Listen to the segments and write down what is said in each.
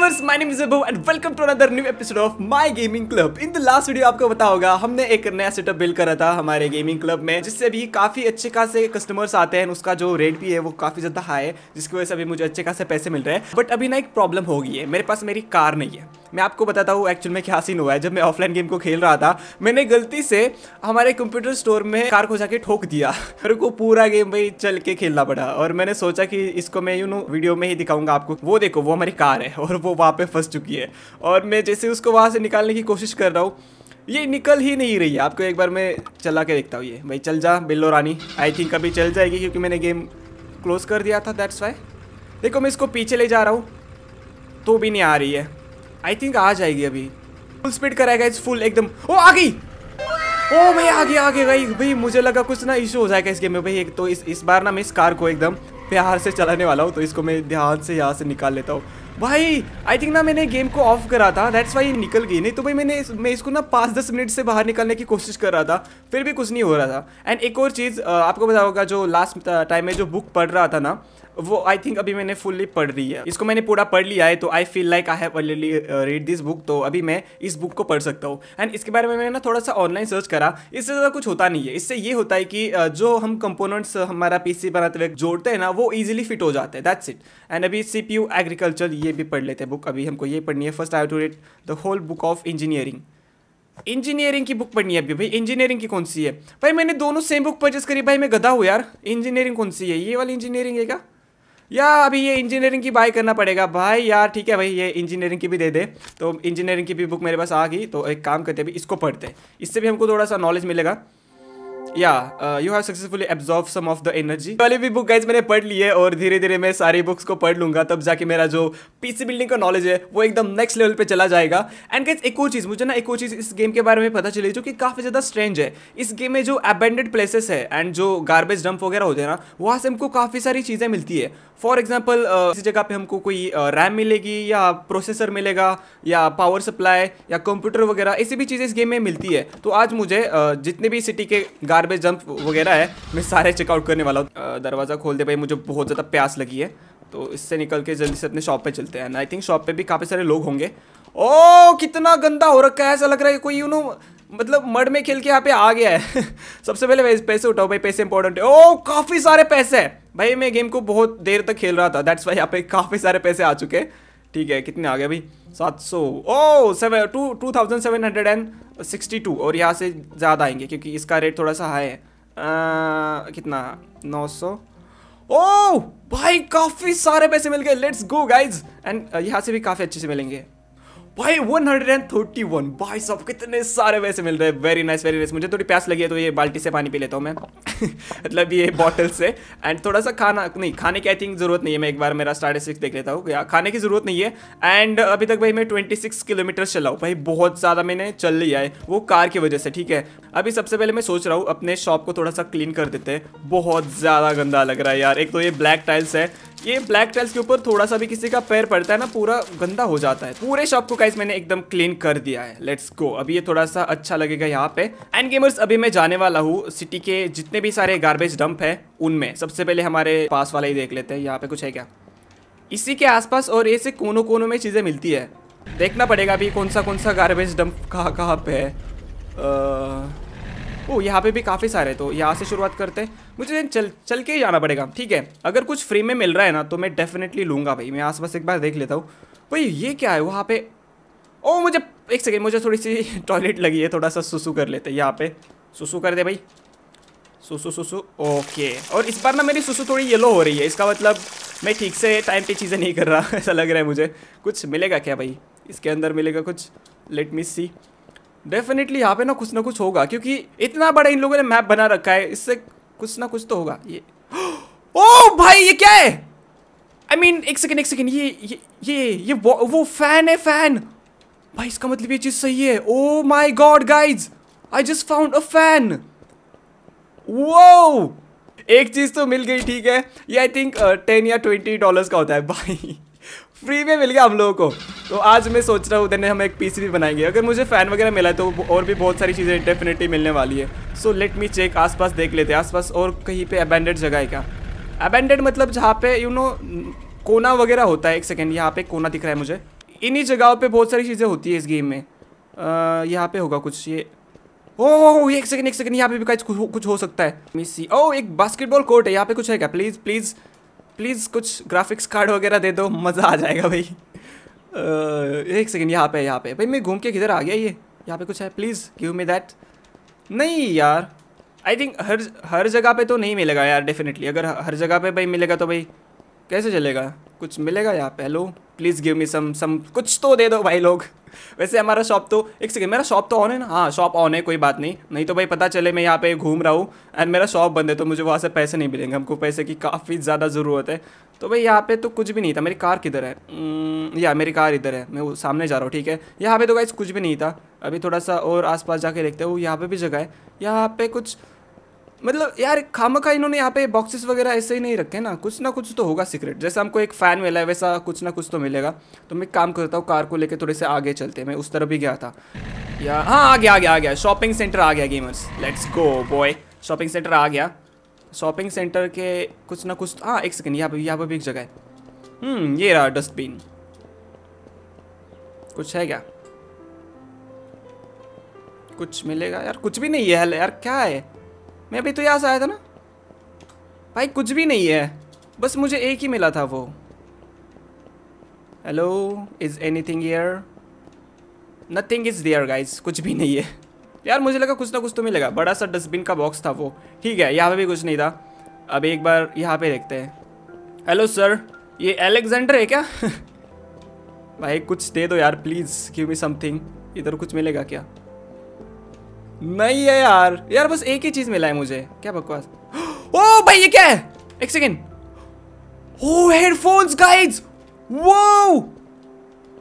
Gamers my name is Abu and welcome to another new episode of my gaming club in the last video आपको बता होगा हमने एक नया सेटअप बिल्ड करा था हमारे गेमिंग क्लब में जिससे भी काफी अच्छे खासे कस्टमर्स आते हैं उसका जो रेट भी है वो काफी ज्यादा हाई है जिसकी वजह से अभी मुझे अच्छे खासे पैसे मिल रहे हैं बट अभी ना एक प्रॉब्लम हो गई है मेरे पास मेरी कार नहीं है मैं आपको बताता हूँ एक्चुअल में क्या सीन हुआ है जब मैं ऑफलाइन गेम को खेल रहा था मैंने गलती से हमारे कंप्यूटर स्टोर में कार को जाके ठोक दिया मेरे को पूरा गेम भाई चल के खेलना पड़ा और मैंने सोचा कि इसको मैं यू नो वीडियो में ही दिखाऊंगा आपको वो देखो वो हमारी कार है और वो वहाँ पर फंस चुकी है और मैं जैसे उसको वहाँ से निकालने की कोशिश कर रहा हूँ ये निकल ही नहीं रही है आपको एक बार मैं चला के देखता हूँ ये भाई चल जा बिल्लो रानी आई थिंक अभी चल जाएगी क्योंकि मैंने गेम क्लोज कर दिया था दैट्स वाई देखो मैं इसको पीछे ले जा रहा हूँ तो भी नहीं आ रही है आई थिंक आ जाएगी अभी फुल स्पीड कराएगा इस फुल एकदम ओ आ गई ओ भाई आगे आगे भाई भाई मुझे लगा कुछ ना इशू हो जाएगा इस गेम में भाई एक तो इस इस बार ना मैं इस कार को एकदम प्यार से चलाने वाला हूँ तो इसको मैं ध्यान से यहाँ से निकाल लेता हूँ भाई आई थिंक ना मैंने गेम को ऑफ करा था दैट्स वाई निकल गई नहीं तो भाई मैंने मैं इसको ना पाँच दस मिनट से बाहर निकलने की कोशिश कर रहा था फिर भी कुछ नहीं हो रहा था एंड एक और चीज़ आपको पता जो लास्ट टाइम में जो बुक पढ़ रहा था ना वो आई थिंक अभी मैंने फुल्ली पढ़ दी है इसको मैंने पूरा पढ़ लिया है तो I feel like I have read this book तो अभी मैं इस बुक को पढ़ सकता हूँ एंड इसके बारे में मैंने ना थोड़ा सा ऑनलाइन सर्च करा इससे ज़्यादा कुछ होता नहीं है इससे ये होता है कि uh, जो हम कंपोनेंट्स uh, हमारा पी बनाते वक्त जोड़ते हैं ना वो ईजिली फिट हो जाते हैं दैट्स इट एंड अभी सी पी यू एग्रीकल्चर ये भी पढ़ लेते हैं बुक अभी हमको ये पढ़नी है first I to read the whole book of engineering engineering की बुक पढ़नी है अभी भाई इंजीनियरिंग की कौन सी है भाई मैंने दोनों सेम बुक परचेस करी भाई मैं गधा हूँ यार इंजीनियरिंग कौन सी है ये वाली इंजीनियरिंग है क्या या अभी ये इंजीनियरिंग की बाई करना पड़ेगा भाई यार ठीक है भाई ये इंजीनियरिंग की भी दे दे तो इंजीनियरिंग की भी बुक मेरे पास आ गई तो एक काम करते अभी इसको पढ़ते हैं इससे भी हमको थोड़ा सा नॉलेज मिलेगा या you have successfully absorb some of the energy पहले भी बुक गाइज मैंने पढ़ ली है और धीरे धीरे मैं सारी बुक्स को पढ़ लूंगा तब जाके मेरा जो पीसी बिल्डिंग का नॉलेज है वो एकदम नेक्स्ट लेवल पे चला जाएगा एंड गाइज एक और चीज़ मुझे ना एक और चीज़ इस गेम के बारे में पता चली जो कि काफ़ी ज़्यादा स्ट्रेंज है इस गेम में जो एबेंडेड प्लेसेस है एंड जो गार्बेज डंप वगैरह होते हैं ना वहाँ से हमको काफ़ी सारी चीज़ें मिलती है फॉर एग्जाम्पल किसी जगह पे हमको कोई रैम uh, मिलेगी या प्रोसेसर मिलेगा या पावर सप्लाई या कंप्यूटर वगैरह ऐसी भी चीज़ें इस गेम में मिलती है तो आज मुझे uh, जितने भी सिटी के गार्बेज गार्बेज जंप वगैरह है मैं सारे चेकआउट करने वाला हूँ दरवाज़ा खोल दे भाई मुझे बहुत ज़्यादा प्यास लगी है तो इससे निकल के जल्दी से अपने शॉप पे चलते हैं आई थिंक शॉप पे भी काफ़ी सारे लोग होंगे ओ कितना गंदा हो रखा है ऐसा लग रहा है कोई यू नो मतलब मड में खेल के यहाँ पे आ गया है सबसे पहले पैसे उठाओ भाई पैसे इंपॉर्टेंट है ओ काफ़ी सारे पैसे है भाई मैं गेम को बहुत देर तक खेल रहा था दैट्स वाई यहाँ पे काफ़ी सारे पैसे आ चुके हैं ठीक है कितने आ गए भाई सात सौ oh seven two two thousand seven hundred and sixty two और यहाँ से ज़्यादा आएंगे क्योंकि इसका रेट थोड़ा सा हाई है आ, कितना नौ सौ ओ भाई काफ़ी सारे पैसे मिल गए लेट्स गो गाइज एंड यहाँ से भी काफ़ी अच्छे से मिलेंगे भाई 131 भाई सब कितने सारे वैसे मिल रहे हैं वेरी नाइस वेरी नाइस मुझे थोड़ी प्यास लगी है तो ये बाल्टी से पानी पी लेता हूँ मैं मतलब ये बॉटल से एंड थोड़ा सा खाना नहीं खाने की आई थिंक जरूरत नहीं है मैं एक बार मेरा स्टार्ट सिक्स देख लेता हूँ खाने की जरूरत नहीं है एंड अभी तक भाई मैं ट्वेंटी सिक्स किलोमीटर चला हूँ भाई बहुत ज़्यादा मैंने चल लिया है वो कार की वजह से ठीक है अभी सबसे पहले मैं सोच रहा हूँ अपने शॉप को थोड़ा सा क्लीन कर देते हैं बहुत ज़्यादा गंदा लग रहा है यार एक तो ये ब्लैक टाइल्स है ये ब्लैक टाइल्स के ऊपर थोड़ा सा भी किसी का पैर पड़ता है ना पूरा गंदा हो जाता है पूरे शॉप को गाइस मैंने एकदम क्लीन कर दिया है लेट्स गो अभी ये थोड़ा सा अच्छा लगेगा यहाँ पे एंड गेमर्स अभी मैं जाने वाला हूँ सिटी के जितने भी सारे गार्बेज डंप है उनमें सबसे पहले हमारे पास वाला ही देख लेते हैं यहाँ पे कुछ है क्या इसी के आसपास और ऐसे कोनों कोनों में चीज़ें मिलती है देखना पड़ेगा अभी कौन सा कौन सा गार्बेज डंप कहाँ कहाँ पे है ओ यहाँ पे भी काफ़ी सारे तो यहाँ से शुरुआत करते हैं मुझे चल चल के ही जाना पड़ेगा ठीक है अगर कुछ फ्री में मिल रहा है ना तो मैं डेफिनेटली लूँगा भाई मैं आसपास एक बार देख लेता हूँ भाई ये क्या है वहाँ पे ओ मुझे एक सेकेंड मुझे थोड़ी सी टॉयलेट लगी है थोड़ा सा सुसू कर लेते यहाँ पे सुसू कर दे भाई सुसु सुसु ओके और इस बार ना मेरी सुसु थोड़ी येलो हो रही है इसका मतलब मैं ठीक से टाइम पे चीज़ें नहीं कर रहा ऐसा लग रहा है मुझे कुछ मिलेगा क्या भाई इसके अंदर मिलेगा कुछ लेट मी सी डेफिनेटली यहाँ पे ना कुछ ना कुछ होगा क्योंकि इतना बड़ा इन लोगों ने मैप बना रखा है इससे कुछ ना कुछ तो होगा ये ओ भाई ये क्या है आई मीन एक सेकेंड एक सेकेंड ये ये ये ये वो, वो फैन है फैन भाई इसका मतलब ये चीज़ सही है oh my God guys I just found a fan वो एक चीज़ तो मिल गई ठीक है ये आई थिंक टेन या ट्वेंटी डॉलर का होता है भाई फ्री में मिल गया हम लोगों को तो आज मैं सोच रहा हूँ उधर ने हम एक पीसी भी बनाएंगे अगर मुझे फ़ैन वगैरह मिला है तो और भी बहुत सारी चीज़ें डेफिनेटली मिलने वाली है सो लेट मी चेक आसपास देख लेते हैं आसपास और कहीं पे अबेंडेड जगह है क्या अबेंडेड मतलब जहाँ पे यू you नो know, कोना वगैरह होता है एक सेकेंड यहाँ पे कोना दिख रहा है मुझे इन्हीं जगहों पर बहुत सारी चीज़ें होती है इस गेम में यहाँ पर होगा कुछ ये ओह एक सेकंड एक सेकंड यहाँ पे भी कुछ कुछ हो सकता है मिसी ओ एक बास्केटबॉल कोर्ट है यहाँ पे कुछ है क्या प्लीज़ प्लीज़ प्लीज़ कुछ ग्राफिक्स कार्ड वगैरह दे दो मज़ा आ जाएगा भाई एक सेकेंड यहाँ पे यहाँ पे भाई मैं घूम के किधर आ गया ये यहाँ पे कुछ है प्लीज़ गिव मी दैट नहीं यार आई थिंक हर हर जगह पे तो नहीं मिलेगा यार डेफिनेटली अगर हर जगह पे भाई मिलेगा तो भाई कैसे चलेगा कुछ मिलेगा यहाँ पे hello please give me some some कुछ तो दे दो भाई लोग वैसे हमारा शॉप तो एक सेकेंड मेरा शॉप तो ऑन है ना हाँ शॉप ऑन है कोई बात नहीं नहीं तो भाई पता चले मैं यहाँ पे घूम रहा हूँ एंड मेरा शॉप बंद है तो मुझे वहाँ से पैसे नहीं मिलेंगे हमको पैसे की काफ़ी ज़्यादा ज़रूरत है तो भाई यहाँ पे तो कुछ भी नहीं था मेरी कार किधर है या मेरी कार इधर है मैं वो सामने जा रहा हूँ ठीक है यहाँ पे तो भाई कुछ भी नहीं था अभी थोड़ा सा और आस पास जाके देखते हो यहाँ पर भी जगह है यहाँ पर कुछ मतलब यार खामा खा इन्होंने यहाँ पे बॉक्सेस वगैरह ऐसे ही नहीं रखे ना कुछ ना कुछ तो होगा सीक्रेट जैसे हमको एक फ़ैन मिला है वैसा कुछ ना कुछ तो मिलेगा तो मैं काम करता हूँ कार को लेके थोड़े से आगे चलते मैं उस तरफ भी गया था या हाँ आ गया आ गया आ गया शॉपिंग सेंटर आ गया gamers let's go boy shopping centre आ गया शॉपिंग सेंटर के कुछ ना कुछ हाँ एक सेकेंड यहाँ पर यहाँ पर भी एक जगह है हम्म, ये रहा डस्टबिन कुछ है क्या कुछ मिलेगा यार कुछ भी नहीं है यार क्या है मैं अभी तो यहाँ से आया था ना भाई कुछ भी नहीं है बस मुझे एक ही मिला था वो hello is anything here nothing is there guys कुछ भी नहीं है यार मुझे लगा कुछ ना कुछ तो मिलेगा बड़ा सा डस्टबिन का बॉक्स था वो ठीक है यहाँ पे भी कुछ नहीं था अब एक बार यहाँ पे देखते हैं हेलो सर ये एलेक्जेंडर है क्या भाई कुछ दे दो यार प्लीज़ गिव मी समथिंग इधर कुछ मिलेगा क्या नहीं है यार यार बस एक ही चीज़ मिला है मुझे क्या बकवास ओ भाई ये क्या है एक सेकेंड ओ हेडफोन्स गाइड्स वो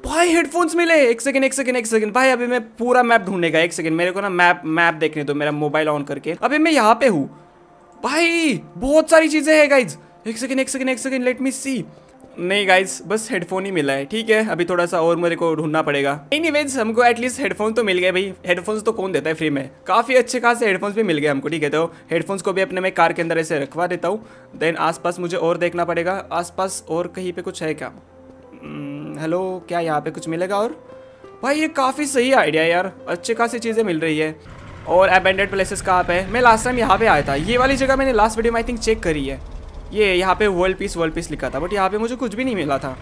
भाई हेडफोन्स मिले एक सेकंड एक सेकंड एक सेकंड भाई अभी मैं पूरा मैप ढूंढने का एक सेकंड मेरे को ना मैप मैप देखने दो मेरा मोबाइल ऑन करके अभी मैं यहाँ पे हूँ भाई बहुत सारी चीज़ें हैं गाइज एक सेकंड एक सेकंड एक सेकंड लेट मी सी नहीं गाइज़ बस हेडफोन ही मिला है ठीक है अभी थोड़ा सा और मेरे को ढूंढना पड़ेगा इन वेज हमको एटलीस्ट हेडफोन तो मिल गए भाई हेडफोन्स तो कौन देता है फ्री में काफ़ी अच्छे खासे हेडफोन्स भी मिल गए हमको ठीक है तो हेडफोन्स को भी अपने मैं कार के अंदर ऐसे रखवा देता हूँ देन आसपास मुझे और देखना पड़ेगा आसपास और कहीं पर कुछ है क्या हेलो hmm, क्या यहाँ पे कुछ मिलेगा और भाई ये काफ़ी सही आइडिया है यार अच्छे खासी चीज़ें मिल रही है और अबेंडेड प्लेसेस कहाँ पे मैं लास्ट टाइम यहाँ पे आया था ये वाली जगह मैंने लास्ट वीडियो में आई थिंक चेक करी है ये यहाँ पे वर्ल्ड पीस वर्ल्ड पीस लिखा था बट यहाँ पे मुझे कुछ भी नहीं मिला था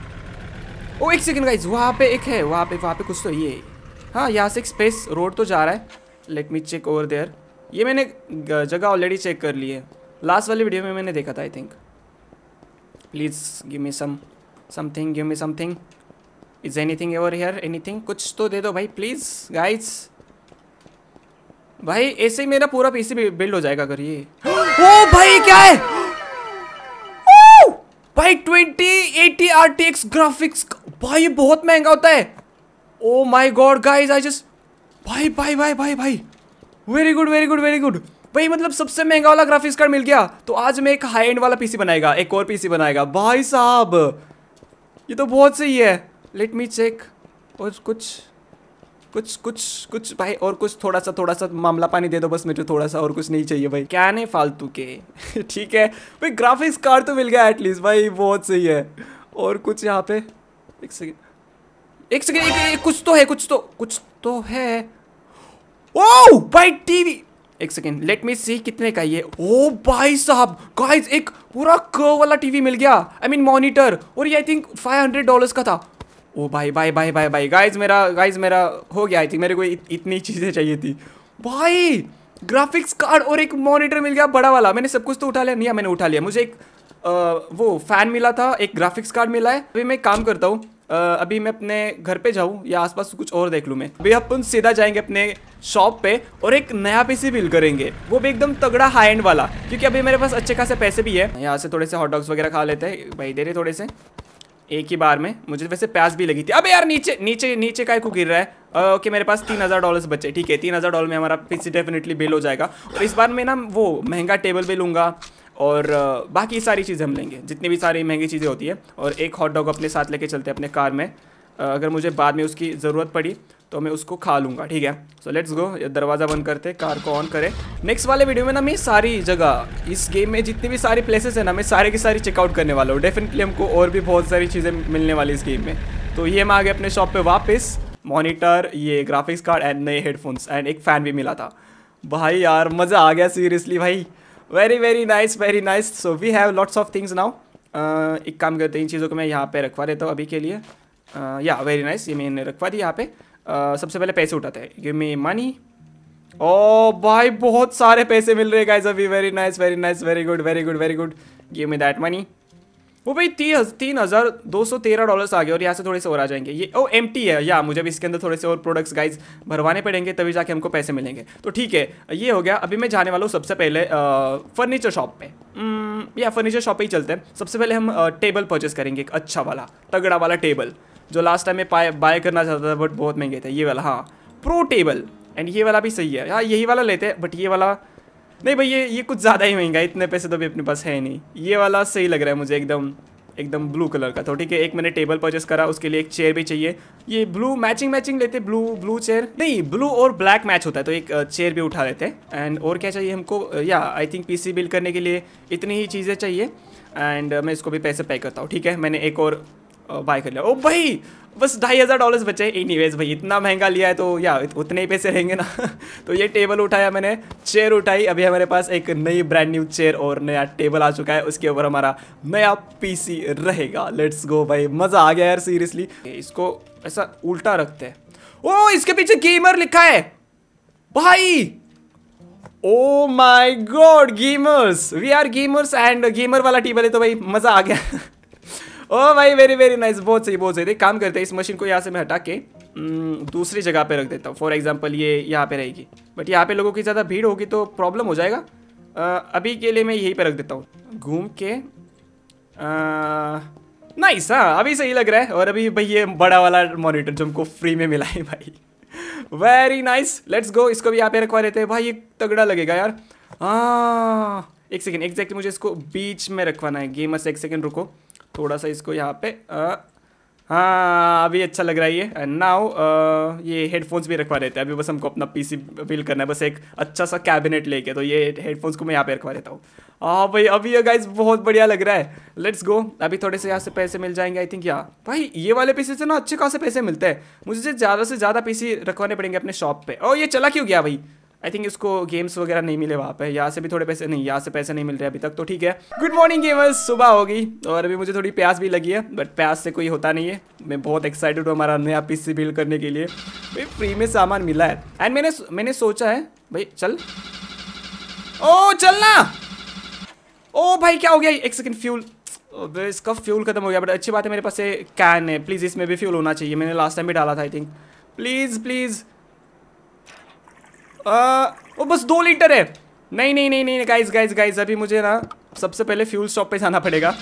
ओ oh, एक सेकेंड गाइज वहाँ पे एक है वहाँ पे वहाँ पे कुछ तो ये हाँ यहाँ से एक स्पेस रोड तो जा रहा है let me check over there ये मैंने जगह ऑलरेडी चेक कर ली है लास्ट वाली वीडियो में मैंने देखा था I think please give me some something give me something is anything ever here anything कुछ तो दे दो भाई प्लीज़ गाइज भाई ऐसे ही मेरा पूरा पीसी बिल्ड हो जाएगा अगर ये ओ oh, भाई क्या है भाई twenty eighty R T X graphics भाई बहुत महंगा होता है oh my God guys I just भाई भाई भाई भाई भाई very good very good very good भाई मतलब सबसे महंगा वाला ग्राफिक्स कार्ड मिल गया तो आज मैं एक हाई एंड वाला पीसी बनाएगा एक और पीसी बनाएगा भाई साहब ये तो बहुत सही है लेट मी चेक और कुछ कुछ कुछ कुछ भाई और कुछ थोड़ा सा थोड़ा सा मामला पानी दे दो बस मुझे थोड़ा सा और कुछ नहीं चाहिए भाई क्या नहीं फालतू के ठीक है भाई ग्राफिक्स कार्ड तो मिल गया एटलीस्ट भाई बहुत सही है और कुछ यहाँ पे एक सेकेंड एक सेकेंड एक, एक कुछ तो है कुछ तो कुछ तो है ओ भाई टीवी एक सेकेंड लेट मी सी कितने का ये ओ oh भाई साहब गाइस एक पूरा कर्व वाला टीवी मिल गया आई मीन मॉनिटर और ये I think five hundred dollars का था ओ भाई भाई भाई भाई भाई गाइज मेरा गाइज मेरा हो गया आई थिंक मेरे को इत, इतनी चीज़ें चाहिए थी भाई ग्राफिक्स कार्ड और एक मॉनिटर मिल गया बड़ा वाला मैंने सब कुछ तो उठा लिया नहीं मैंने उठा लिया मुझे एक आ, वो फ़ैन मिला था एक ग्राफिक्स कार्ड मिला है अभी मैं काम करता हूँ अभी मैं अपने घर पे जाऊँ या आसपास कुछ और देख लूँ मैं अभी अपन सीधा जाएंगे अपने शॉप पे और एक नया पीसी बिल करेंगे वो भी एकदम तगड़ा हाई एंड वाला क्योंकि अभी मेरे पास अच्छे खासे पैसे भी है यहाँ से थोड़े से हॉट डॉग्स वगैरह खा लेते हैं भाई दे रहे थोड़े से एक ही बार में मुझे वैसे प्यास भी लगी थी अबे यार नीचे नीचे नीचे का को गिर रहा है ओके okay, मेरे पास तीन हज़ार डॉलर्स बचे ठीक है तीन हज़ार डॉलर में हमारा पीसी डेफिनेटली बिल हो जाएगा और इस बार मैं ना वो महंगा टेबल भी लूँगा और बाकी सारी चीज़ें हम लेंगे जितनी भी सारी महंगी चीज़ें होती है और एक हॉट डॉग अपने साथ लेके चलते हैं अपने कार में अगर मुझे बाद में उसकी ज़रूरत पड़ी तो मैं उसको खा लूँगा ठीक है सो लेट्स गो दरवाज़ा बंद करते कार को ऑन करें नेक्स्ट वाले वीडियो में ना मैं सारी जगह इस गेम में जितनी भी सारी प्लेसेस है ना मैं सारे की सारी चेकआउट करने वाला हूँ डेफिनेटली हमको और भी बहुत सारी चीज़ें मिलने वाली इस गेम में तो ये मैं आ गए अपने शॉप पर वापस मॉनिटर ये ग्राफिक्स कार्ड एंड नए हेडफोन्स एंड एक फ़ैन भी मिला था भाई यार मज़ा आ गया सीरियसली भाई very very nice very nice so we have lots of things now एक काम करते हैं इन चीज़ों को मैं यहाँ पे रखवा देता हूँ अभी के लिए या वेरी नाइस ये मैंने रखवा दी यहाँ पे uh, सबसे पहले पैसे उठाते हैं गिव मी मनी ओ भाई बहुत सारे पैसे मिल रहे गाइस अभी very nice very nice very good very good very good give me that money वो भाई तीन तीन हज़ार दो सौ तेरह डॉलर्स आ गए और यहाँ से थोड़े से और आ जाएंगे ये ओ oh, एम है या मुझे भी इसके अंदर थोड़े से और प्रोडक्ट्स गाइज भरवाने पड़ेंगे तभी जाके हमको पैसे मिलेंगे तो ठीक है ये हो गया अभी मैं जाने वाला हूँ सबसे पहले फर्नीचर uh, शॉप पे या फर्नीचर शॉप पे ही चलते हैं सबसे पहले हम टेबल uh, परचेस करेंगे एक अच्छा वाला तगड़ा वाला टेबल जो लास्ट टाइम मैं बाय करना चाहता था बट बहुत महंगे थे ये वाला हाँ प्रो टेबल एंड ये वाला भी सही है हाँ यही वाला लेते हैं बट ये वाला नहीं भाई ये ये कुछ ज़्यादा ही महंगा है इतने पैसे तो भी अपने पास है नहीं ये वाला सही लग रहा है मुझे एकदम एकदम ब्लू कलर का तो ठीक है एक मैंने टेबल परचेस करा उसके लिए एक चेयर भी चाहिए ये ब्लू मैचिंग मैचिंग लेते ब्लू ब्लू चेयर नहीं ब्लू और ब्लैक मैच होता है तो एक चेयर uh, भी उठा लेते हैं एंड और क्या चाहिए हमको या आई थिंक पीसी बिल्ड करने के लिए इतनी ही चीज़ें चाहिए एंड uh, मैं इसको भी पैसे पे करता हूँ ठीक है मैंने एक और बाय कर लिया ओ भाई बस ढाई हज़ार डॉलर्स बचे हैं वेज भाई इतना महंगा लिया है तो या उतने ही पैसे रहेंगे ना तो ये टेबल उठाया मैंने चेयर उठाई अभी हमारे पास एक नई ब्रांड न्यू चेयर और नया टेबल आ चुका है उसके ऊपर हमारा नया पीसी रहेगा लेट्स गो भाई मज़ा आ गया यार सीरियसली इसको ऐसा उल्टा रखते हैं ओ इसके पीछे गेमर लिखा है भाई oh my god gamers we are gamers and gamer वाला टेबल है तो भाई मज़ा आ गया ओ भाई वेरी वेरी नाइस बहुत सही बहुत सही काम करते हैं इस मशीन को यहाँ से मैं हटा के हम्म, दूसरी जगह पे रख देता हूँ फॉर एग्जाम्पल ये यहाँ पे रहेगी बट यहाँ पे लोगों की ज़्यादा भीड़ होगी तो प्रॉब्लम हो जाएगा आ, अभी के लिए मैं यहीं पे रख देता हूँ घूम के नाइस हाँ अभी सही लग रहा है और अभी भाई ये बड़ा वाला मॉनिटर जो हमको फ्री में मिला है भाई वेरी नाइस लेट्स गो इसको भी यहाँ पे रखवा लेते हैं भाई ये तगड़ा लगेगा यार हाँ एक सेकेंड एग्जैक्टली मुझे इसको बीच में रखवाना है गेमस एक सेकेंड रुको थोड़ा सा इसको यहाँ पे हाँ अभी अच्छा लग रहा है ये नाउ ये हेडफोन्स भी रखवा देते हैं अभी बस हमको अपना पीसी बिल करना है बस एक अच्छा सा कैबिनेट लेके तो ये हेडफोन्स को मैं यहाँ पे रखवा देता हूँ हाँ भाई अभी ये गाइस बहुत बढ़िया लग रहा है लेट्स गो अभी थोड़े से यहाँ से पैसे मिल जाएंगे आई थिंक यहाँ भाई ये वाले पीसी से ना अच्छे खासे पैसे मिलते हैं मुझे ज़्यादा से ज़्यादा पी रखवाने पड़ेंगे अपने शॉप पर और ये चला क्यों गया भाई आई थिंक इसको गेम्स वगैरह नहीं मिले वहाँ पे यहाँ से भी थोड़े पैसे नहीं यहाँ से पैसे नहीं मिल रहे अभी तक तो ठीक है गुड मॉर्निंग गेमर्स सुबह हो गई और अभी मुझे थोड़ी प्यास भी लगी है बट प्यास से कोई होता नहीं है मैं बहुत एक्साइटेड हूँ हमारा नया पी बिल्ड करने के लिए भाई फ्री में सामान मिला है एंड मैंने मैंने सोचा है भाई चल ओ चलना ओ भाई क्या हो गया एक सेकेंड फ्यूल इसका फ्यूल खत्म हो गया बट अच्छी बात है मेरे पास कैन है प्लीज़ इसमें भी फ्यूल होना चाहिए मैंने लास्ट टाइम भी डाला था आई थिंक प्लीज़ प्लीज़ वो बस दो लीटर है नहीं नहीं नहीं नहीं गाइस गाइस गाइस अभी मुझे ना सबसे पहले फ्यूल स्टॉप पे जाना पड़ेगा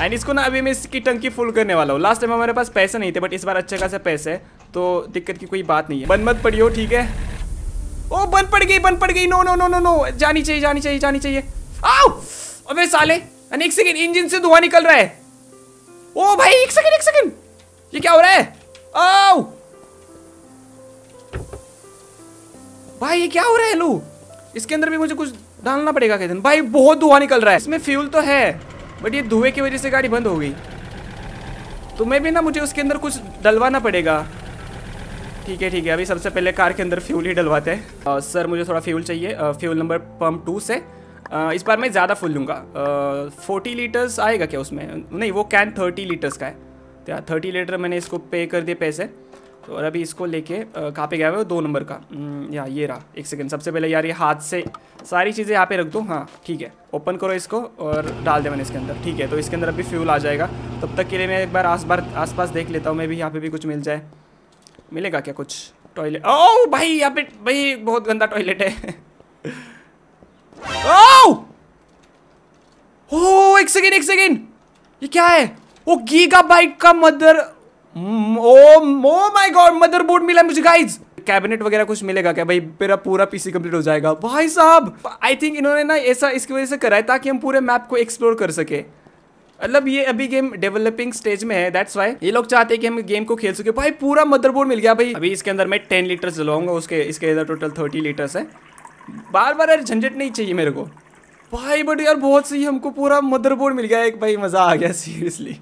एंड इसको ना अभी मैं इसकी टंकी फुल करने वाला हूँ लास्ट टाइम हमारे पास पैसे नहीं थे बट इस बार अच्छे खासे पैसे है तो दिक्कत की कोई बात नहीं है बन मत पड़ी हो ठीक है ओ बन पड़ गई बन पड़ गई no no no no no जानी चाहिए जानी चाहिए जानी चाहिए आओ अबे साले अरे एक सेकंड इंजन से धुआं निकल रहा है ओ भाई एक सेकंड एक सेकंड ये क्या हो रहा है आओ भाई ये क्या हो रहा है लू इसके अंदर भी मुझे कुछ डालना पड़ेगा कहते भाई बहुत धुआं निकल रहा है इसमें फ्यूल तो है बट ये धुएं की वजह से गाड़ी बंद हो गई तो मैं भी ना मुझे उसके अंदर कुछ डलवाना पड़ेगा ठीक है ठीक है अभी सबसे पहले कार के अंदर फ्यूल ही डलवाते हैं सर मुझे थोड़ा फ्यूल चाहिए आ, फ्यूल नंबर पम्प टू से आ, इस बार मैं ज़्यादा फुल लूँगा फोर्टी लीटर्स आएगा क्या उसमें नहीं वो कैन थर्टी लीटर्स का है तो थर्टी लीटर मैंने इसको पे कर दिए पैसे तो और अभी इसको लेके कहाँ पे गया हुआ दो नंबर का या ये रहा एक सेकंड सबसे पहले यार ये हाथ से सारी चीज़ें यहाँ पे रख दो हाँ ठीक है ओपन करो इसको और डाल दे मैंने इसके अंदर ठीक है तो इसके अंदर अभी फ्यूल आ जाएगा तब तक के लिए मैं एक बार आस बार आस पास देख लेता हूँ मैं भी यहाँ पे भी कुछ मिल जाए मिलेगा क्या कुछ टॉयलेट ओ भाई यहाँ पे भाई बहुत गंदा टॉयलेट है ओ! ओ एक सेकेंड एक सेकेंड ये क्या है वो गीगा का mother oh my god motherboard मिला मुझे गाइस कैबिनेट वगैरह कुछ मिलेगा क्या भाई मेरा पूरा पीसी कंप्लीट हो जाएगा भाई साहब आई थिंक इन्होंने ना ऐसा इसकी वजह से करा है ताकि हम पूरे मैप को एक्सप्लोर कर सके मतलब ये अभी गेम डेवलपिंग स्टेज में है दैट्स वाई ये लोग चाहते हैं कि हम गेम को खेल सके भाई पूरा मदरबोर्ड मिल गया भाई अभी इसके अंदर मैं टेन लीटर्स जलाऊंगा उसके इसके अंदर टोटल थर्टी लीटर्स है बार बार यार झंझट नहीं चाहिए मेरे को भाई बट यार बहुत सही हमको पूरा मदरबोर्ड मिल गया एक भाई मज़ा आ गया सीरियसली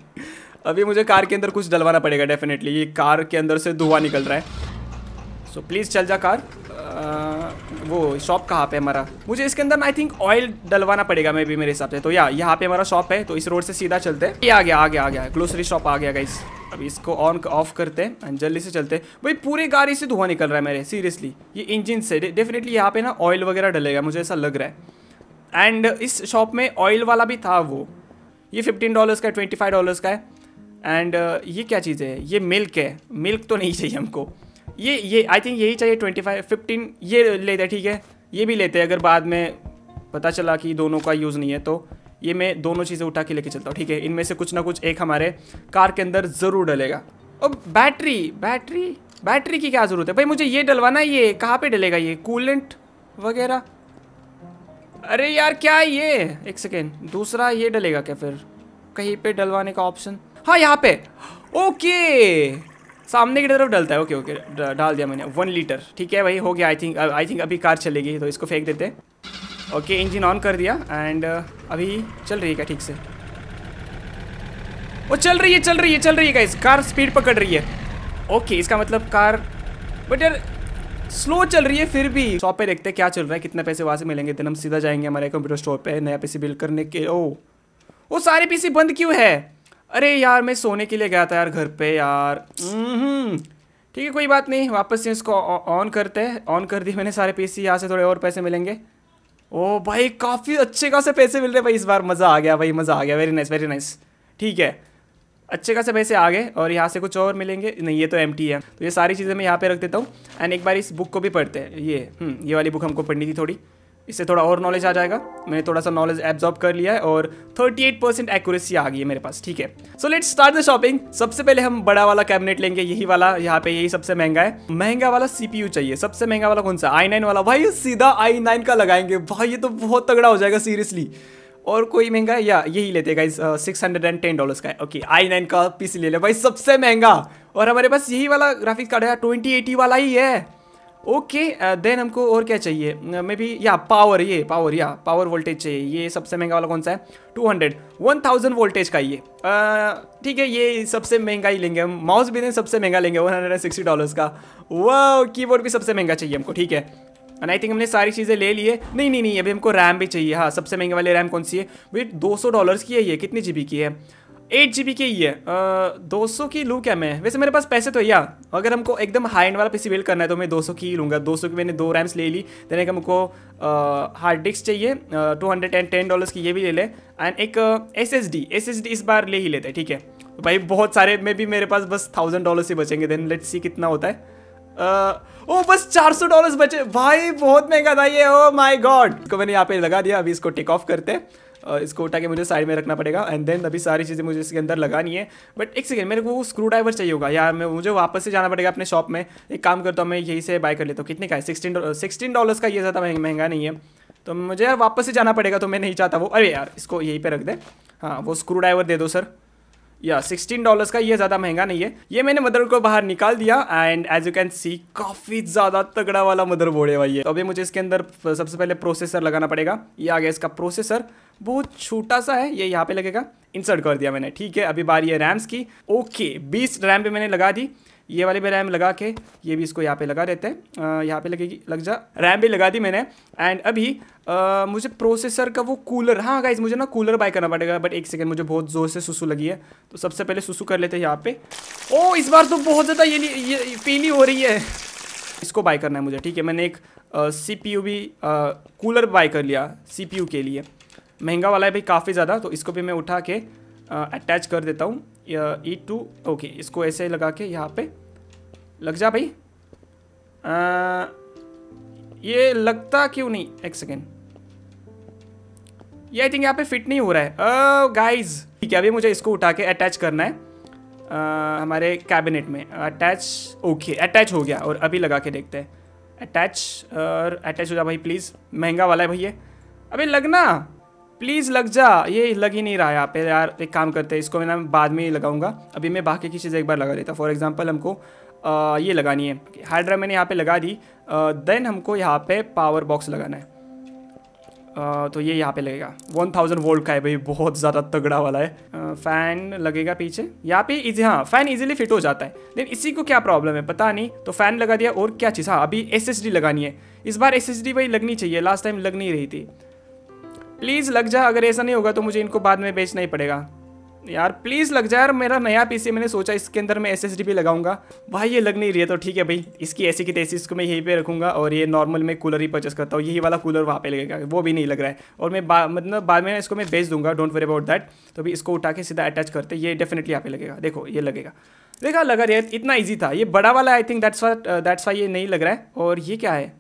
अभी मुझे कार के अंदर कुछ डलवाना पड़ेगा डेफिनेटली ये कार के अंदर से धुआं निकल रहा है सो प्लीज़ चल जा कार आ, वो शॉप कहाँ पे हमारा मुझे इसके अंदर आई थिंक ऑयल डलवाना पड़ेगा मे भी मेरे हिसाब से तो या यहाँ पे हमारा शॉप है तो इस रोड से सीधा चलते हैं ये आ गया आ गया आ गया ग्लोसरी शॉप आ गया गाइस अब इसको ऑन ऑफ करते हैं जल्दी से चलते हैं भाई पूरी गाड़ी से धुआं निकल रहा है मेरे सीरियसली ये इंजन से डेफिनेटली यहाँ पे ना ऑयल वगैरह डलेगा मुझे ऐसा लग रहा है एंड इस शॉप में ऑयल वाला भी था वो ये फिफ्टीन डॉलर्स का ट्वेंटी फाइव डॉलर्स का है एंड uh, ये क्या चीज़ है ये मिल्क है मिल्क तो नहीं चाहिए हमको ये ये आई थिंक यही चाहिए ट्वेंटी फाइव फिफ्टीन ये लेते हैं ठीक है ये भी लेते हैं अगर बाद में पता चला कि दोनों का यूज़ नहीं है तो ये मैं दोनों चीज़ें उठा के लेके चलता हूँ ठीक है इनमें से कुछ ना कुछ एक हमारे कार के अंदर ज़रूर डलेगा अब बैटरी बैटरी बैटरी की क्या ज़रूरत है भाई मुझे ये डलवाना है ये कहाँ पे डलेगा ये कूलेंट वगैरह अरे यार क्या है ये एक सेकेंड दूसरा ये डलेगा क्या फिर कहीं पे डलवाने का ऑप्शन हाँ यहाँ पे ओके सामने की तरफ डलता है ओके ओके डाल दिया मैंने वन लीटर ठीक है भाई हो गया आई थिंक आई थिंक अभी कार चलेगी तो इसको फेंक देते हैं ओके इंजन ऑन कर दिया एंड uh, अभी चल रही है क्या ठीक से वो चल रही है चल रही है चल रही है गाइस कार स्पीड पकड़ रही है ओके इसका मतलब कार बट यार स्लो चल रही है फिर भी शॉप पे देखते हैं क्या चल रहा है कितने पैसे वहाँ से मिलेंगे दिन हम सीधा जाएंगे हमारे कंप्यूटर स्टोर पे नया पीसी बिल्ड करने के ओ वो सारे पीसी बंद क्यों है अरे यार मैं सोने के लिए गया था यार घर पे यार हम्म, ठीक है कोई बात नहीं वापस से इसको ऑन करते हैं ऑन कर दी मैंने सारे पीसी यहाँ से थोड़े और पैसे मिलेंगे ओ भाई काफ़ी अच्छे खासे पैसे मिल रहे भाई इस बार मज़ा आ गया भाई मज़ा आ गया वेरी नाइस वेरी नाइस ठीक है अच्छे खासे पैसे आ गए और यहाँ से कुछ और मिलेंगे नहीं ये तो एम है तो ये सारी चीज़ें मैं यहाँ पर रख देता हूँ एंड एक बार इस बुक को भी पढ़ते हैं ये हम्म, ये वाली बुक हमको पढ़नी थी थोड़ी इससे थोड़ा और नॉलेज आ जाएगा मैंने थोड़ा सा नॉलेज एब्जॉर्ब कर लिया है और 38 परसेंट एक्यूरेसी आ गई है मेरे पास ठीक है so let start the shopping सबसे पहले हम बड़ा वाला कैबिनेट लेंगे यही वाला यहाँ पे यही सबसे महंगा है महंगा वाला सीपीयू चाहिए सबसे महंगा वाला कौन सा आई नाइन वाला भाई सीधा आई नाइन का लगाएंगे भाई ये तो बहुत तगड़ा हो जाएगा सीरियसली और कोई महंगा या यही लेते guys six hundred and ten dollar का ओके आई नाइन का पीसी ले ले भाई सबसे महंगा और हमारे पास यही वाला ग्राफिक्स कार्ड है ट्वेंटी एटी वाला ही है ओके देन uh, हमको और क्या चाहिए मे बी या पावर ये पावर या पावर वोल्टेज चाहिए ये सबसे महंगा वाला कौन सा है 200 1000 वोल्टेज का ये uh, ठीक है ये सबसे महंगा ही लेंगे हम माउस भी नहीं सबसे महंगा लेंगे 160 डॉलर्स का वह कीबोर्ड भी सबसे महंगा चाहिए हमको ठीक है एंड आई थिंक हमने सारी चीज़ें ले ली है नहीं नहीं नहीं अभी हमको रैम भी चाहिए हाँ सबसे महंगे वाले रैम कौन सी है भाई दो डॉलर्स की है ये कितनी जी की है एट जी की है दो सौ की लूँ क्या मैं वैसे मेरे पास पैसे तो या अगर हमको एकदम हाई एंड वाला पीसी बिल्ड करना है तो मैं दो सौ की लूँगा दो सौ की मैंने दो रैम्स ले ली देने का हमको हार्ड डिस्क चाहिए two hundred and ten dollars की ये भी ले लें एंड एक S S D S S D इस बार ले ही लेते हैं ठीक है तो भाई बहुत सारे में भी मेरे पास बस थाउजेंड डॉलर्स ही बचेंगे देन लेट सी कितना होता है ओ uh, oh, बस 400 डॉलर्स बचे भाई बहुत महंगा था ये ओ माय गॉड इसको मैंने यहाँ पे लगा दिया अभी इसको टेक ऑफ करते हैं इसको उठा के मुझे साइड में रखना पड़ेगा एंड देन अभी सारी चीज़ें मुझे इसके अंदर लगानी है बट एक सेकेंड मेरे को वो स्क्रू ड्राइवर चाहिए होगा यार मैं मुझे वापस से जाना पड़ेगा अपने शॉप में एक काम करता हूँ मैं यहीं से बाय कर लेता हूँ कितने का है सिक्सटीन सिक्सटीन डॉलर्स का ये ज़्यादा महंगा नहीं है तो मुझे यार वापस से जाना पड़ेगा तो मैं नहीं चाहता वो अरे यार इसको यहीं पर रख दे हाँ वो स्क्रू ड्राइवर दे दो सर या सिक्सटीन डॉलर्स का ये ज़्यादा महंगा नहीं है ये मैंने मदरबोर्ड को बाहर निकाल दिया and as you can see काफ़ी ज़्यादा तगड़ा वाला मदरबोर्ड है भाई ये तो अभी मुझे इसके अंदर सबसे पहले प्रोसेसर लगाना पड़ेगा ये आ गया इसका प्रोसेसर बहुत छोटा सा है ये यहाँ पे लगेगा इंसर्ट कर दिया मैंने ठीक है अभी बारी है रैम्स की ओके बीस रैम पे मैंने लगा दी ये वाली भी रैम लगा के ये भी इसको यहाँ पे लगा देते हैं यहाँ पे लगेगी लग जा रैम भी लगा दी मैंने एंड अभी आ, मुझे प्रोसेसर का वो कूलर हाँ गाइज मुझे ना कूलर बाय करना पड़ेगा बट एक सेकेंड मुझे बहुत ज़ोर से सुसु लगी है तो सबसे पहले सुसु कर लेते हैं यहाँ पे ओ इस बार तो बहुत ज़्यादा ये, ये पीली हो रही है इसको बाय करना है मुझे ठीक है मैंने एक सी पी यू भी कूलर बाय कर लिया सी पी यू के लिए महंगा वाला है भाई काफ़ी ज़्यादा तो इसको भी मैं उठा के अटैच कर देता हूँ ई टू ओके इसको ऐसे लगा के यहाँ पे लग जा भाई आ, ये लगता क्यों नहीं एक सेकेंड ये आई थिंक यहाँ पे फिट नहीं हो रहा है गाइज ठीक है अभी मुझे इसको उठा के अटैच करना है आ, हमारे कैबिनेट में अटैच ओके अटैच हो गया और अभी लगा के देखते हैं अटैच और अटैच हो जा भाई प्लीज़ महंगा वाला है भैया अभी लगना प्लीज़ लग जा ये लग ही नहीं रहा यहाँ पे यार एक काम करते हैं इसको मैं ना बाद में ही लगाऊंगा अभी मैं बाकी की चीज़ें एक बार लगा देता फॉर एग्जांपल हमको आ, ये लगानी है हाइड्रा मैंने यहाँ पे लगा दी देन हमको यहाँ पे पावर बॉक्स लगाना है आ, तो ये यहाँ पे लगेगा वन थाउजेंड वोल्ट का है भाई बहुत ज़्यादा तगड़ा वाला है आ, फैन लगेगा पीछे यहाँ पे इजी हाँ फैन इजीली फिट हो जाता है लेकिन इसी को क्या प्रॉब्लम है पता नहीं तो फैन लगा दिया और क्या चीज़ हाँ अभी एस लगानी है इस बार एस भाई लगनी चाहिए लास्ट टाइम लग नहीं रही थी प्लीज़ लग जा अगर ऐसा नहीं होगा तो मुझे इनको बाद में बेचना ही पड़ेगा यार प्लीज़ लग जा यार मेरा नया पीसी मैंने सोचा इसके अंदर मैं एस एस भी लगाऊंगा भाई ये लग नहीं रही है तो ठीक है भाई इसकी ऐसी की तैसी इसको मैं यहीं पे रखूंगा और ये नॉर्मल मैं कूलर ही परचेस करता हूँ यही वाला कूलर वहाँ पे लगेगा वो भी नहीं लग रहा है और मैं बा, मतलब बाद में इसको मैं बेच दूंगा डोंट वरी अबाउट दैट तो भी इसको उठा के सीधा अटैच करते ये डेफिनेटली यहाँ पे लगेगा देखो ये लगेगा देखा लगा यार इतना ईजी था ये बड़ा वाला I think that's that's why ये नहीं लग रहा है और ये क्या है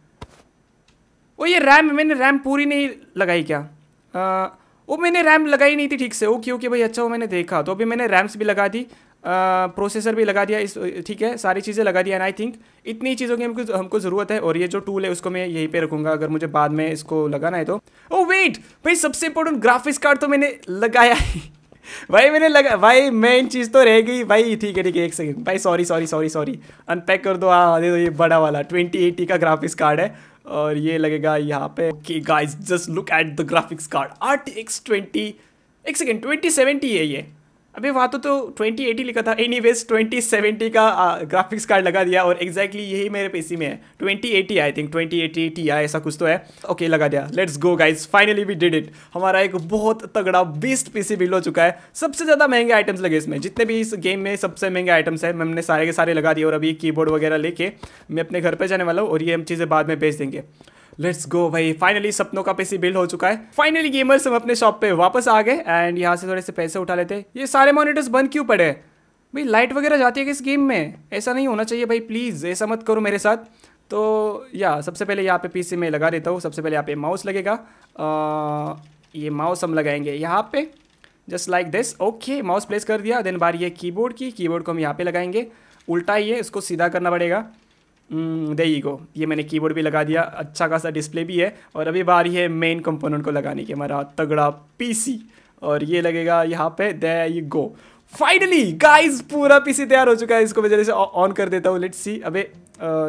वो ये रैम मैंने रैम पूरी नहीं लगाई क्या वो मैंने रैम लगाई नहीं थी ठीक से ओके ओके भाई अच्छा वो मैंने देखा तो अभी मैंने रैम्स भी लगा दी प्रोसेसर भी लगा दिया इस ठीक है सारी चीज़ें लगा दी एंड आई थिंक इतनी चीज़ों की हमको हमको ज़रूरत है और ये जो टूल है उसको मैं यहीं पे रखूँगा अगर मुझे बाद में इसको लगाना है तो ओ oh, वेट भाई सबसे इंपॉर्टेंट ग्राफिक्स कार्ड तो मैंने लगाया ही भाई मैंने लगा भाई मेन चीज़ तो रह गई भाई ठीक है ठीक है एक सेकंड भाई sorry sorry sorry sorry unpack कर दो हाँ, हाँ दे दो ये बड़ा वाला ट्वेंटी एटी का ग्राफिक्स कार्ड है और ये लगेगा यहाँ पे कि guys just look at the graphics card R T X twenty एक सेकेंड ट्वेंटी सेवेंटी है ये अभी वहाँ तो तो 2080 लिखा था एनी वेज ट्वेंटी का ग्राफिक्स कार्ड लगा दिया और एग्जैक्टली exactly यही मेरे पीसी में है 2080 आई थिंक 2080 टी आई ऐसा कुछ तो है ओके okay, लगा दिया let's go guys finally we did it हमारा एक बहुत तगड़ा बेस्ट पीसी बिल हो चुका है सबसे ज़्यादा महंगे आइटम्स लगे इसमें जितने भी इस गेम में सबसे महंगे आइटम्स हैं हमने सारे के सारे लगा दिए और अभी बोर्ड वगैरह लेके मैं अपने घर पर जाने वाला हूँ और ये हम चीज़ें बाद में बेच देंगे लेट्स गो भाई फाइनली सपनों का पैसे बिल्ड हो चुका है फाइनली गेमर्स हम अपने शॉप पे वापस आ गए एंड यहाँ से थोड़े से पैसे उठा लेते ये सारे मॉनिटर्स बंद क्यों पड़े भाई लाइट वगैरह जाती है कि इस गेम में ऐसा नहीं होना चाहिए भाई प्लीज़ ऐसा मत करो मेरे साथ तो या सबसे पहले यहाँ पे पीसी में लगा देता हूँ सबसे पहले यहाँ पे माउस लगेगा आ, ये माउस हम लगाएंगे यहाँ पे just like this okay mouse place कर दिया देन बार ये कीबोर्ड की कीबोर्ड को हम यहाँ पे लगाएंगे उल्टा ये इसको सीधा करना पड़ेगा दे ही गो ये मैंने कीबोर्ड भी लगा दिया अच्छा खासा डिस्प्ले भी है और अभी बारी है मेन कंपोनेंट को लगाने की हमारा तगड़ा पीसी और ये लगेगा यहाँ पे दे गो फाइनली गाइस पूरा पीसी तैयार हो चुका है इसको मैं जैसे ऑन कर देता हूँ लेट्स सी अबे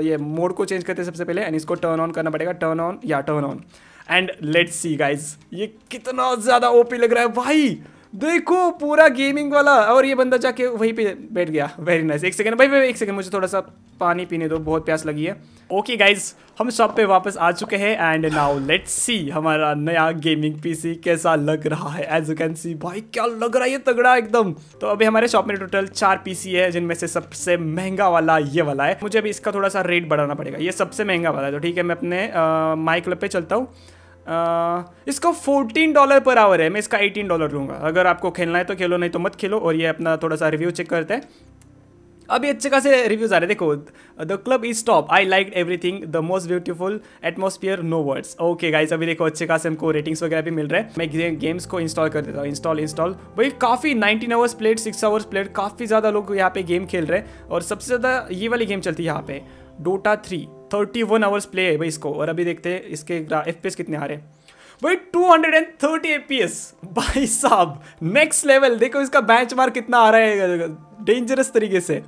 ये मोड को चेंज करते हैं सबसे पहले एंड इसको टर्न ऑन करना पड़ेगा टर्न ऑन या turn on and let's see guys ये कितना ज़्यादा ओपी लग रहा है भाई देखो पूरा गेमिंग वाला और ये बंदा जाके वहीं पे बैठ गया वेरी नाइस एक सेकंड भाई भाई एक सेकंड मुझे थोड़ा सा पानी पीने दो बहुत प्यास लगी है ओके गाइज हम शॉप पे वापस आ चुके हैं एंड नाउ लेट्स सी हमारा नया गेमिंग पीसी कैसा लग रहा है एज यू कैन सी भाई क्या लग रहा है ये तगड़ा एकदम तो अभी हमारे शॉप में टोटल चार पीसी है जिनमें से सबसे महंगा वाला ये वाला है मुझे अभी इसका थोड़ा सा रेट बढ़ाना पड़ेगा ये सबसे महंगा वाला है तो ठीक है मैं अपने माइक क्लब पे चलता हूँ इसका फोर्टीन डॉलर पर आवर है मैं इसका एटीन डॉलर लूँगा अगर आपको खेलना है तो खेलो नहीं तो मत खेलो और ये अपना थोड़ा सा रिव्यू चेक करते हैं अभी अच्छे खासे रिव्यूज आ रहे देखो the club is top I like everything the most beautiful atmosphere no words okay guys अभी देखो अच्छे खासे हमको रेटिंग्स वगैरह भी मिल रहे हैं मैं गेम्स को इंस्टॉल कर देता हूँ इंस्टॉल इंस्टॉल भाई काफ़ी 19 आवर्स प्लेट 6 आवर्स प्लेट काफ़ी ज़्यादा लोग यहाँ पे गेम खेल रहे हैं और सबसे ज़्यादा ये वाली गेम चलती है यहाँ पे Dota three thirty one hours play है भाई इसको और अभी देखते हैं इसके एफ पी एस कितने आ रहे हैं भाई पी एस भाई साहब नेक्स्ट लेवल देखो इसका बैच मार्क कितना आ रहा है डेंजरस तरीके से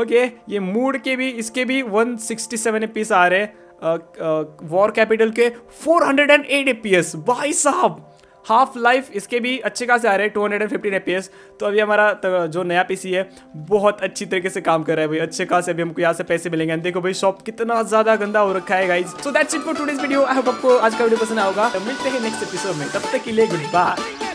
ओके ये मूड के भी इसके भी one sixty seven P S आ रहे हैं वॉर कैपिटल के four hundred and eight P S भाई साहब हाफ लाइफ इसके भी अच्छे खासे आ रहे हैं two hundred and fifteen APS तो अभी हमारा तो जो नया पीसी है बहुत अच्छी तरीके से काम कर रहा है भाई अच्छे खासे अभी हमको यहाँ से पैसे मिलेंगे देखो भाई शॉप कितना ज्यादा गंदा हो रखा है guys so that's it for today's video I hope आपको आज का वीडियो पसंद आओगा मिलते हैं नेक्स्ट एपिसोड में तब तक के लिए गुड बाय